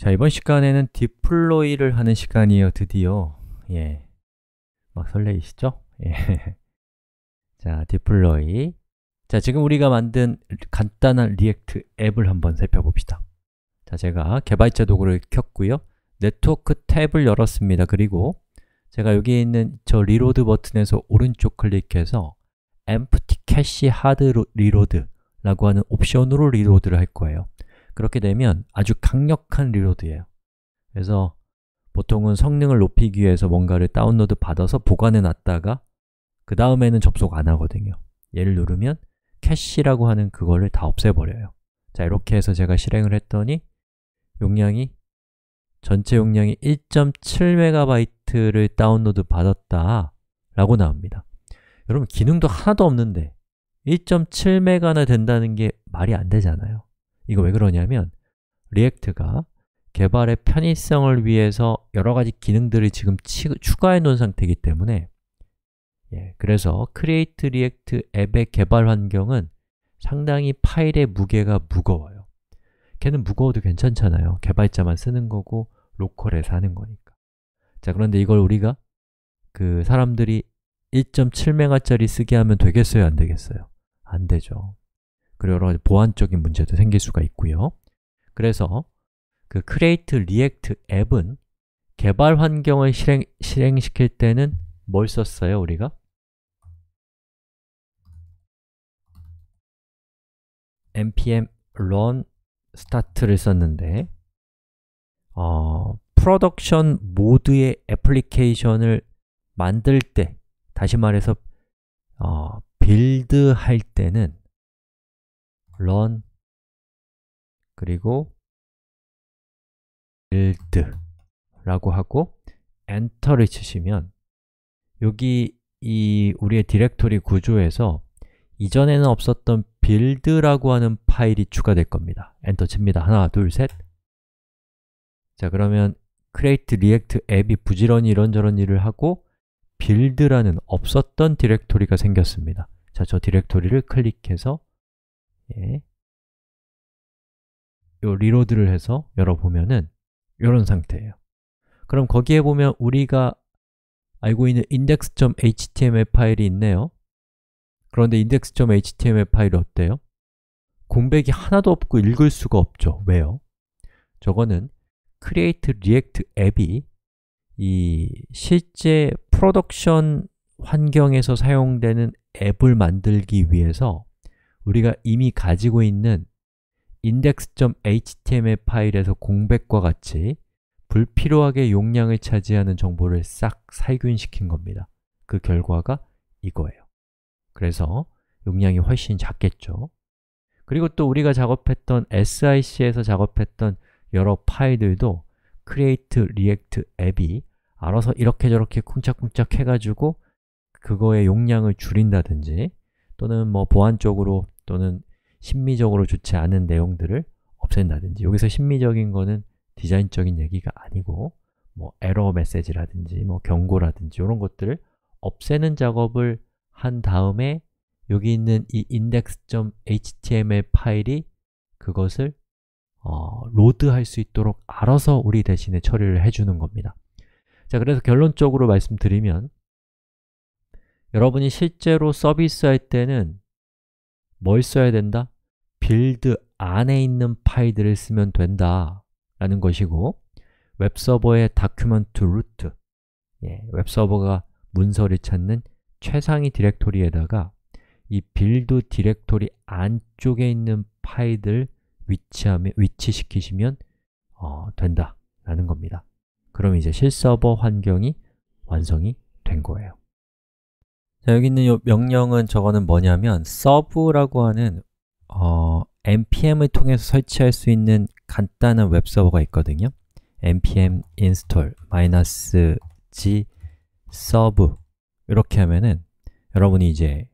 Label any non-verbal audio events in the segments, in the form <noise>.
자, 이번 시간에는 디플로이를 하는 시간이에요, 드디어. 예. 막 뭐, 설레이시죠? 예. <laughs> 자, 디플로이. 자, 지금 우리가 만든 간단한 리액트 앱을 한번 살펴봅시다. 자, 제가 개발자 도구를 켰고요. 네트워크 탭을 열었습니다. 그리고 제가 여기 있는 저 리로드 버튼에서 오른쪽 클릭해서 empty cache hard reload라고 하는 옵션으로 리로드를 할 거예요. 그렇게 되면 아주 강력한 리로드예요 그래서 보통은 성능을 높이기 위해서 뭔가를 다운로드 받아서 보관해 놨다가 그 다음에는 접속 안 하거든요 얘를 누르면 캐시라고 하는 그거를 다 없애버려요 자 이렇게 해서 제가 실행을 했더니 용량이 전체 용량이 1.7MB를 다운로드 받았다 라고 나옵니다 여러분 기능도 하나도 없는데 1.7메가나 된다는 게 말이 안 되잖아요 이거 왜 그러냐면 리액트가 개발의 편의성을 위해서 여러 가지 기능들을 지금 치, 추가해 놓은 상태이기 때문에 예, 그래서 create react 앱의 개발 환경은 상당히 파일의 무게가 무거워요 걔는 무거워도 괜찮잖아요 개발자만 쓰는 거고 로컬에서 하는 거니까 자 그런데 이걸 우리가 그 사람들이 1.7메가짜리 쓰게 하면 되겠어요? 안 되겠어요? 안 되죠 그리고 여러 가지 보안적인 문제도 생길 수가 있고요 그래서 그 create react 앱은 개발 환경을 실행, 실행시킬 때는 뭘 썼어요, 우리가? npm run start를 썼는데 어, 프로덕션 모드의 애플리케이션을 만들 때 다시 말해서 어, 빌드할 때는 run 그리고 build 라고 하고 엔터를 치시면 여기 이 우리의 디렉토리 구조에서 이전에는 없었던 build라고 하는 파일이 추가될 겁니다. 엔터 칩니다. 하나, 둘, 셋. 자, 그러면 create react 앱이 부지런히 이런저런 일을 하고 build라는 없었던 디렉토리가 생겼습니다. 자, 저 디렉토리를 클릭해서 예. 요 리로드를 해서 열어보면은 이런 상태예요. 그럼 거기에 보면 우리가 알고 있는 index.html 파일이 있네요. 그런데 index.html 파일이 어때요? 공백이 하나도 없고 읽을 수가 없죠. 왜요? 저거는 create react a p 이이 실제 프로덕션 환경에서 사용되는 앱을 만들기 위해서 우리가 이미 가지고 있는 index.html 파일에서 공백과 같이 불필요하게 용량을 차지하는 정보를 싹 살균시킨 겁니다. 그 결과가 이거예요. 그래서 용량이 훨씬 작겠죠. 그리고 또 우리가 작업했던 SIC에서 작업했던 여러 파일들도 create react 앱이 알아서 이렇게 저렇게 쿵짝쿵짝 해가지고 그거의 용량을 줄인다든지 또는 뭐 보안적으로 또는 심미적으로 좋지 않은 내용들을 없앤다든지 여기서 심미적인 거는 디자인적인 얘기가 아니고 뭐 에러 메시지라든지 뭐 경고라든지 이런 것들을 없애는 작업을 한 다음에 여기 있는 이 index.html 파일이 그것을 어, 로드할 수 있도록 알아서 우리 대신에 처리를 해주는 겁니다 자, 그래서 결론적으로 말씀드리면 여러분이 실제로 서비스할 때는 뭘 써야 된다? 빌드 안에 있는 파일들을 쓰면 된다 라는 것이고 웹서버의 다큐먼트 루트 예, 웹서버가 문서를 찾는 최상위 디렉토리에다가 이 빌드 디렉토리 안쪽에 있는 파일들 위치하면, 위치시키시면 어, 된다 라는 겁니다 그럼 이제 실서버 환경이 완성이 된 거예요 자, 여기 있는 이 명령은 저거는 뭐냐면 서브라고 하는 어, npm을 통해서 설치할 수 있는 간단한 웹 서버가 있거든요. npm install -g serve 이렇게 하면은 여러분이 이제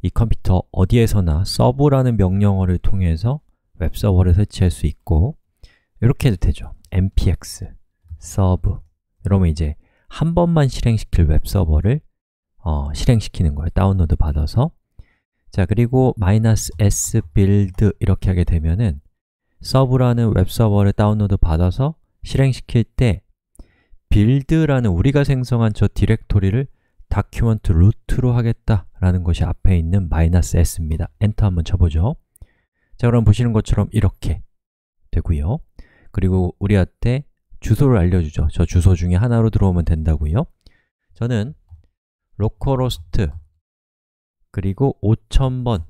이 컴퓨터 어디에서나 서브라는 명령어를 통해서 웹 서버를 설치할 수 있고 이렇게 해도 되죠. npx serve 이러면 이제 한 번만 실행시킬 웹 서버를 어, 실행시키는 거예요. 다운로드 받아서 자, 그리고 마이너스 s build 이렇게 하게 되면은 서브라는 웹서버를 다운로드 받아서 실행시킬 때 build라는 우리가 생성한 저 디렉토리를 document root로 하겠다라는 것이 앞에 있는 마이너스 s입니다. 엔터 한번 쳐보죠. 자, 그럼 보시는 것처럼 이렇게 되고요. 그리고 우리한테 주소를 알려주죠. 저 주소 중에 하나로 들어오면 된다고요. 저는 localhost 그리고 5000번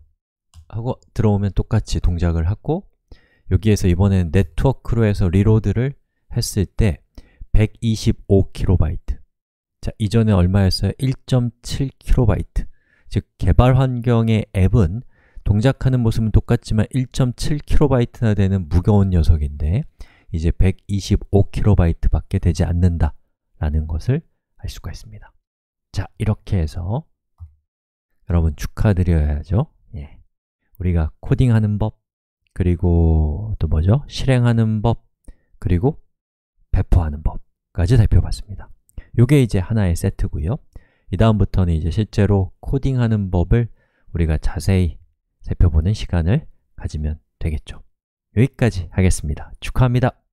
하고 들어오면 똑같이 동작을 하고 여기에서 이번에는 네트워크로 해서 리로드를 했을 때 125KB 자, 이전에 얼마였어요? 1.7KB 즉, 개발 환경의 앱은 동작하는 모습은 똑같지만 1.7KB나 되는 무거운 녀석인데 이제 125KB 밖에 되지 않는다 라는 것을 알 수가 있습니다 자, 이렇게 해서 여러분 축하드려야죠. 예. 우리가 코딩하는 법, 그리고 또 뭐죠? 실행하는 법, 그리고 배포하는 법까지 살펴봤습니다. 이게 이제 하나의 세트고요. 이 다음부터는 이제 실제로 코딩하는 법을 우리가 자세히 살펴보는 시간을 가지면 되겠죠. 여기까지 하겠습니다. 축하합니다.